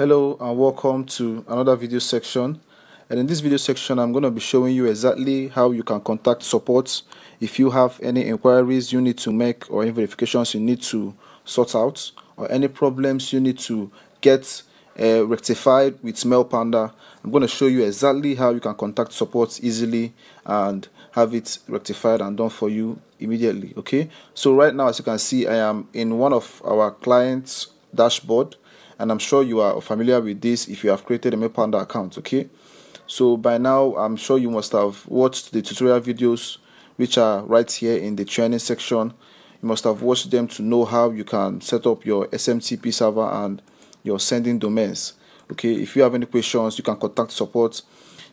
hello and welcome to another video section and in this video section I'm going to be showing you exactly how you can contact support if you have any inquiries you need to make or any verifications you need to sort out or any problems you need to get uh, rectified with Panda. I'm going to show you exactly how you can contact support easily and have it rectified and done for you immediately okay so right now as you can see I am in one of our clients dashboard and i'm sure you are familiar with this if you have created a MaplePanda account okay so by now i'm sure you must have watched the tutorial videos which are right here in the training section you must have watched them to know how you can set up your smtp server and your sending domains okay if you have any questions you can contact support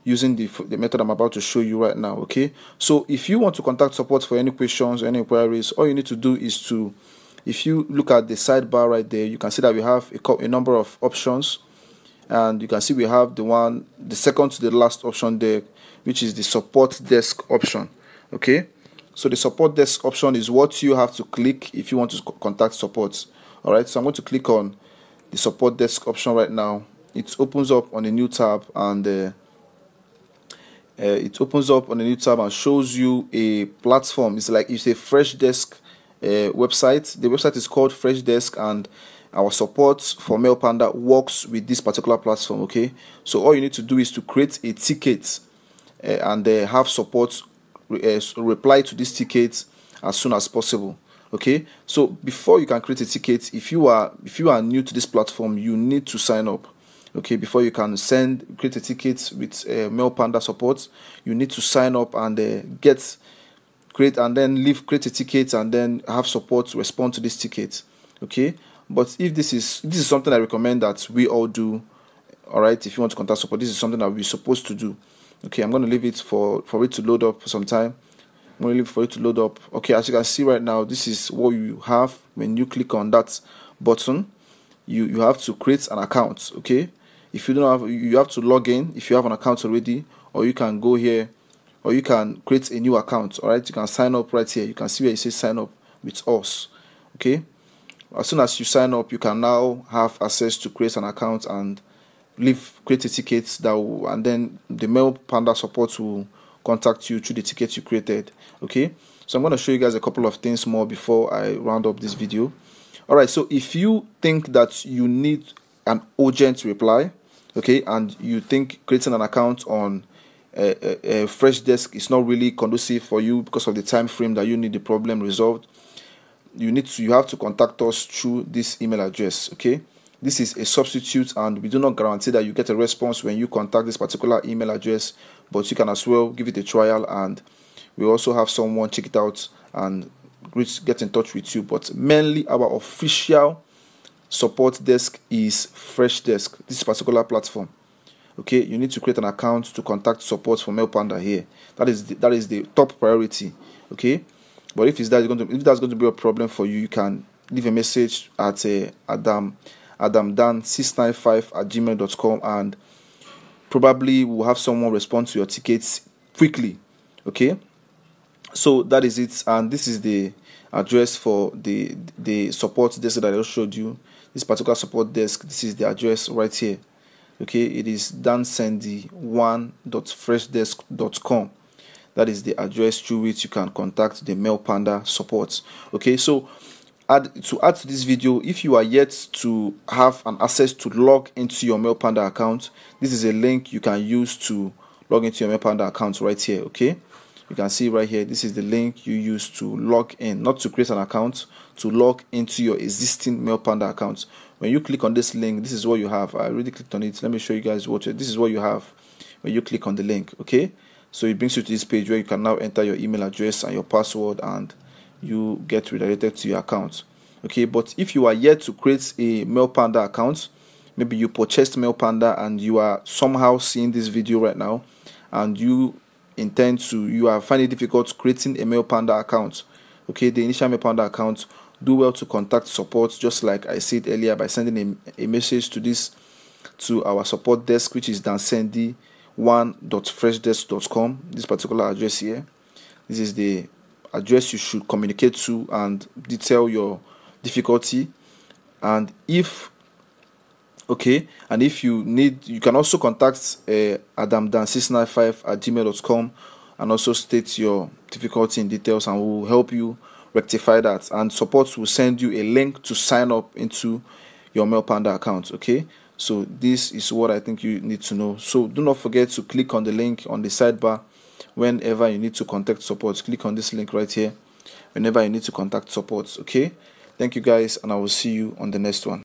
using the, the method I'm about to show you right now okay so if you want to contact support for any questions any inquiries all you need to do is to if you look at the sidebar right there you can see that we have a, a number of options and you can see we have the one the second to the last option there which is the support desk option okay so the support desk option is what you have to click if you want to contact support all right so i'm going to click on the support desk option right now it opens up on a new tab and uh, uh, it opens up on a new tab and shows you a platform it's like it's a fresh desk uh, website. The website is called Fresh Desk, and our support for Mail Panda works with this particular platform. Okay, so all you need to do is to create a ticket uh, and uh, have support re uh, reply to this ticket as soon as possible. Okay, so before you can create a ticket, if you are if you are new to this platform, you need to sign up. Okay, before you can send create a ticket with uh, Mail Panda support, you need to sign up and uh, get create and then leave create a ticket and then have support respond to this ticket okay but if this is this is something i recommend that we all do all right if you want to contact support this is something that we're supposed to do okay i'm going to leave it for for it to load up for some time i'm going to leave for it to load up okay as you can see right now this is what you have when you click on that button you you have to create an account okay if you don't have you have to log in if you have an account already or you can go here or you can create a new account all right you can sign up right here you can see where it says sign up with us okay as soon as you sign up you can now have access to create an account and leave create a ticket that will, and then the mail panda support will contact you through the ticket you created okay so i'm going to show you guys a couple of things more before i round up this video all right so if you think that you need an urgent reply okay and you think creating an account on a, a fresh desk is not really conducive for you because of the time frame that you need the problem resolved you need to you have to contact us through this email address okay this is a substitute and we do not guarantee that you get a response when you contact this particular email address but you can as well give it a trial and we also have someone check it out and get in touch with you but mainly our official support desk is fresh desk this particular platform okay you need to create an account to contact support for mail panda here that is the, that is the top priority okay but if it's that going to if that's going to be a problem for you you can leave a message at uh, adam adamdan695 at gmail.com and probably we'll have someone respond to your tickets quickly okay so that is it and this is the address for the the support desk that i just showed you this particular support desk this is the address right here okay it is dansandy1.freshdesk.com that is the address through which you can contact the mail panda support okay so add to add to this video if you are yet to have an access to log into your mail panda account this is a link you can use to log into your mail panda account right here okay you can see right here this is the link you use to log in not to create an account to log into your existing mail panda account when you click on this link this is what you have i already clicked on it let me show you guys what this is what you have when you click on the link okay so it brings you to this page where you can now enter your email address and your password and you get redirected to your account okay but if you are yet to create a mailpanda account maybe you purchased mailpanda and you are somehow seeing this video right now and you intend to you are finding difficult creating a mailpanda account okay the initial mailpanda account do well to contact support, just like I said earlier, by sending a, a message to this to our support desk, which is dansendi1.freshdesk.com. This particular address here. This is the address you should communicate to and detail your difficulty. And if okay, and if you need, you can also contact uh, adamdan695 at gmail.com and also state your difficulty in details and we will help you rectify that and support will send you a link to sign up into your Panda account okay so this is what I think you need to know so do not forget to click on the link on the sidebar whenever you need to contact support click on this link right here whenever you need to contact support okay thank you guys and I will see you on the next one